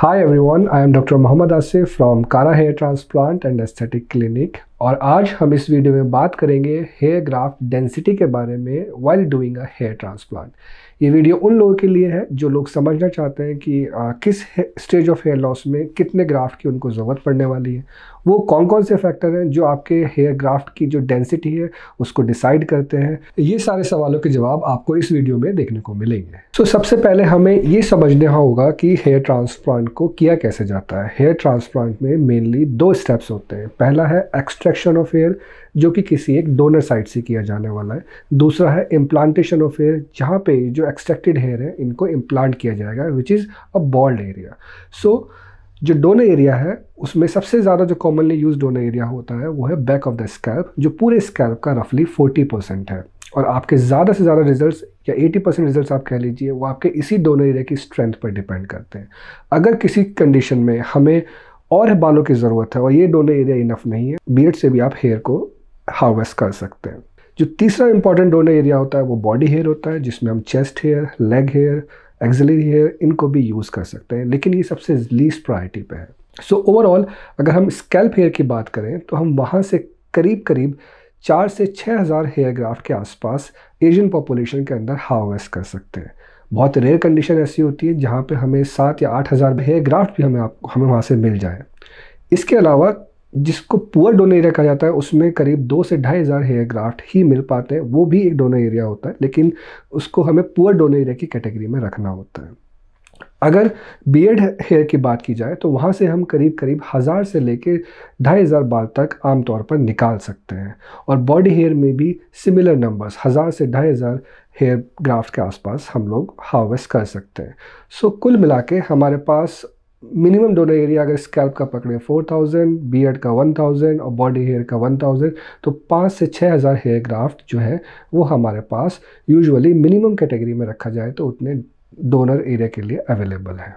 Hi everyone, I am Dr. Mohammad Asif from Kara Hair Transplant and Aesthetic Clinic. और आज हम इस video में बात करेंगे हेयर ग्राफ्ट डेंसिटी के बारे में while doing a hair transplant ये वीडियो उन लोगों के लिए है जो लोग समझना चाहते हैं कि आ, किस स्टेज ऑफ हेयर लॉस में कितने ग्राफ्ट की उनको ज़रूरत पड़ने वाली है वो कौन कौन से फैक्टर हैं जो आपके हेयर ग्राफ्ट की जो डेंसिटी है उसको डिसाइड करते हैं ये सारे सवालों के जवाब आपको इस वीडियो में देखने को मिलेंगे सो तो so, सबसे पहले हमें ये समझना होगा कि हेयर ट्रांसप्लांट को किया कैसे जाता है हेयर ट्रांसप्लांट में मेनली दो स्टेप्स होते हैं पहला है एक्स्ट्रा एक्सट्रैक्शन ऑफ एयर जो कि किसी एक डोनर साइड से किया जाने वाला है दूसरा है इम्प्लांटेशन ऑफ एयर जहाँ पे जो एक्सट्रैक्टेड हेयर है इनको इम्प्लांट किया जाएगा which is a bald area so जो डोनर एरिया है उसमें सबसे ज़्यादा जो कॉमनली यूज डोनर एरिया होता है वो है बैक ऑफ द स्कैल्प जो पूरे स्कैल्प का रफली फोर्टी परसेंट है और आपके ज़्यादा से ज़्यादा रिजल्ट या एटी परसेंट रिजल्ट आप कह लीजिए वो आपके इसी डोनर एरिया की स्ट्रेंथ पर डिपेंड करते हैं अगर किसी कंडीशन में हमें और बालों की ज़रूरत है और ये डोले एरिया इनफ नहीं है बियड से भी आप हेयर को हार्वेस्ट कर सकते हैं जो तीसरा इंपॉर्टेंट डोले एरिया होता है वो बॉडी हेयर होता है जिसमें हम chest hair leg hair axillary hair इनको भी यूज़ कर सकते हैं लेकिन ये सबसे लीस्ट प्रायोरिटी पे है सो so, ओवरऑल अगर हम स्कैल्प हेयर की बात करें तो हम वहाँ से करीब करीब चार से छः हज़ार हेयर ग्राफ्ट के आसपास एशियन पॉपुलेशन के अंदर हार्वेस्ट कर सकते हैं बहुत रेयर कंडीशन ऐसी होती है जहाँ पे हमें सात या आठ हज़ार भेयर ग्राफ्ट भी हमें आपको हमें वहाँ से मिल जाए इसके अलावा जिसको पुअर डोनर एरिया कहा जाता है उसमें करीब दो से ढाई हज़ार हेयर ग्राफ्ट ही मिल पाते हैं वो भी एक डोनर एरिया होता है लेकिन उसको हमें पुअर डोनर एरिया की कैटेगरी में रखना होता है अगर बियर्ड हेयर की बात की जाए तो वहाँ से हम करीब करीब हज़ार से कर ढाई हज़ार बाल तक आमतौर पर निकाल सकते हैं और बॉडी हेयर में भी सिमिलर नंबर्स हज़ार से ढाई हज़ार हेयर ग्राफ्ट के आसपास हम लोग हार्वेस्ट कर सकते हैं सो कुल मिला के हमारे पास मिनिमम दोनों एरिया अगर स्कैल्प का पकड़ें बी एड का वन थाउजेंड और बॉडी हेयर का वन थाउजेंड तो पाँच से छः हज़ार हेयर ग्राफ्ट जो है वो हमारे पास यूजुअली मिनिमम कैटेगरी में रखा जाए तो उतने डोनर एरिया के लिए अवेलेबल है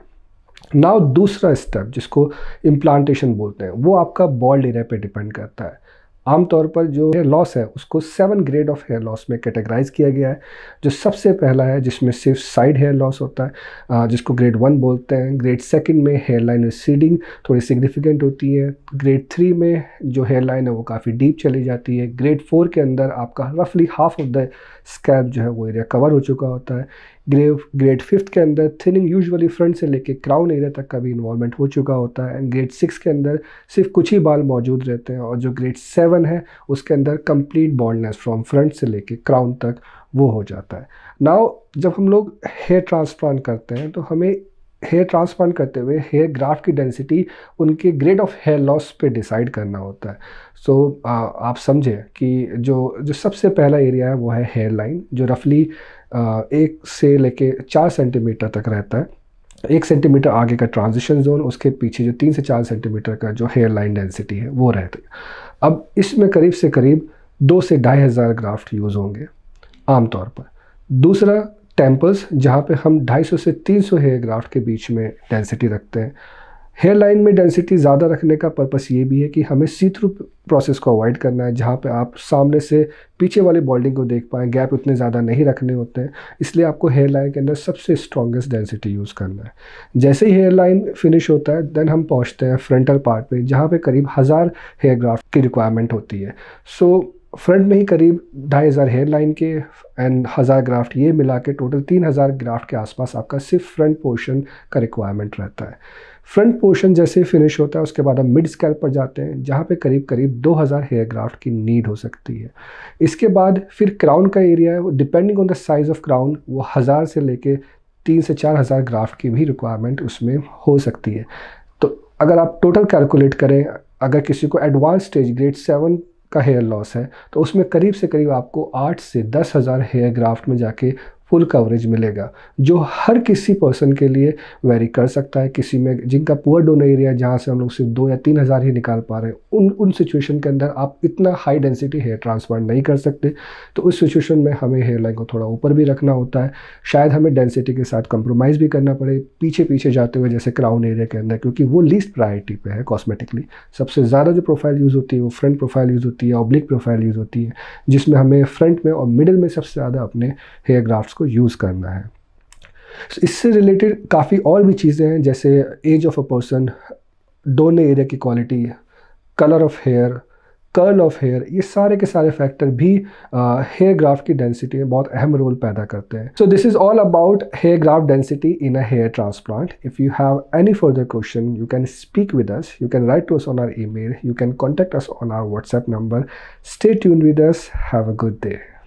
नाउ दूसरा स्टेप जिसको इम्प्लांटेशन बोलते हैं वो आपका बॉल्ड एरिया पे डिपेंड करता है आमतौर पर जो हेयर लॉस है उसको seven grade of hair loss में कैटेगराइज किया गया है जो सबसे पहला है जिसमें सिर्फ साइड हेयर लॉस होता है जिसको ग्रेड वन बोलते हैं ग्रेड सेकंड में हेयर लाइन रिसीडिंग थोड़ी सिग्निफिकेंट होती है ग्रेड थ्री में जो हेयर लाइन है वो काफ़ी डीप चली जाती है ग्रेड फोर के अंदर आपका रफली हाफ ऑफ द स्कैप जो है वो एरिया कवर हो चुका होता है ग्रेव ग्रेड फिफ्थ के अंदर थिनिंग यूजुअली फ्रंट से लेके क्राउन एरिया तक का भी इन्वॉल्वमेंट हो चुका होता है एंड ग्रेड सिक्स के अंदर सिर्फ कुछ ही बाल मौजूद रहते हैं और जो ग्रेड सेवन है उसके अंदर कंप्लीट बॉन्डनेस फ्रॉम फ्रंट से लेके क्राउन तक वो हो जाता है नाव जब हम लोग हेयर ट्रांसप्लांट करते हैं तो हमें हेयर ट्रांसप्लांट करते हुए हेयर ग्राफ्ट की डेंसिटी उनके ग्रेड ऑफ हेयर लॉस पे डिसाइड करना होता है सो so, आप समझें कि जो जो सबसे पहला एरिया है वो है हेयर लाइन जो रफली एक से लेके चार सेंटीमीटर तक रहता है एक सेंटीमीटर आगे का ट्रांजिशन जोन उसके पीछे जो तीन से चार सेंटीमीटर का जो हेयर लाइन डेंसिटी है वो रहती है अब इसमें करीब से करीब दो से ढाई हज़ार ग्राफ्ट यूज़ होंगे आमतौर पर दूसरा टेम्पल्स जहाँ पे हम 250 से 300 हेयर ग्राफ्ट के बीच में डेंसिटी रखते हैं हेयर लाइन में डेंसिटी ज़्यादा रखने का पर्पस ये भी है कि हमें सी थ्रू प्रोसेस को अवॉइड करना है जहाँ पे आप सामने से पीछे वाले बॉल्डिंग को देख पाएँ गैप उतने ज़्यादा नहीं रखने होते हैं इसलिए आपको हेयर लाइन के अंदर सबसे स्ट्रॉन्गेस्ट डेंसिटी यूज़ करना है जैसे ही हेयर लाइन फिनिश होता है देन हम पहुँचते हैं फ्रंटल पार्ट पर जहाँ पर करीब हज़ार हेयर ग्राफ्ट की रिक्वायरमेंट होती है सो so, फ्रंट में ही करीब ढाई हज़ार हेयर लाइन के एंड हज़ार ग्राफ्ट ये मिला के टोटल तीन हज़ार ग्राफ्ट के आसपास आपका सिर्फ फ्रंट पोर्शन का रिक्वायरमेंट रहता है फ्रंट पोर्शन जैसे फिनिश होता है उसके बाद हम मिड स्कैल पर जाते हैं जहाँ पे करीब करीब 2000 हेयर ग्राफ्ट की नीड हो सकती है इसके बाद फिर क्राउन का एरिया है वो depending on the size of crown वो हज़ार से लेके तीन से चार हज़ार ग्राफ्ट की भी रिक्वायरमेंट उसमें हो सकती है तो अगर आप टोटल कैलकुलेट करें अगर किसी को एडवांस स्टेज ग्रेड सेवन का हेयर लॉस है तो उसमें करीब से करीब आपको आठ से दस हज़ार हेयर ग्राफ्ट में जाके फुल कवरेज मिलेगा जो हर किसी पर्सन के लिए वेरी कर सकता है किसी में जिनका पुअर डोनर एरिया जहाँ से हम लोग सिर्फ दो या तीन हज़ार ही निकाल पा रहे हैं उन उन सिचुएशन के अंदर आप इतना हाई डेंसिटी हेयर ट्रांसप्लांट नहीं कर सकते तो उस सिचुएशन में हमें हेयर लाइन को थोड़ा ऊपर भी रखना होता है शायद हमें डेंसिटी के साथ कंप्रोमाइज़ भी करना पड़े पीछे पीछे जाते हुए जैसे क्राउन एरिया के अंदर क्योंकि वो लीस्ट प्रायोरिटी पर है कॉस्मेटिकली सबसे ज़्यादा जो प्रोफाइल यूज़ होती है वो फ्रंट प्रोफाइल यूज़ होती है ऑब्लिक प्रोफाइल यूज़ होती है जिसमें हमें फ्रंट में और मिडिल में सबसे ज़्यादा अपने हेयर ग्राफ्ट इसको यूज़ करना है so, इससे रिलेटेड काफ़ी और भी चीज़ें हैं जैसे age of a person donor area की quality colour of hair curl of hair ये सारे के सारे फैक्टर भी हेयर ग्राफ्ट की डेंसिटी में बहुत अहम रोल पैदा करते हैं so this is all about hair graft density in a hair transplant if you have any further question you can speak with us you can write to us on our email you can contact us on our WhatsApp number stay tuned with us have a good day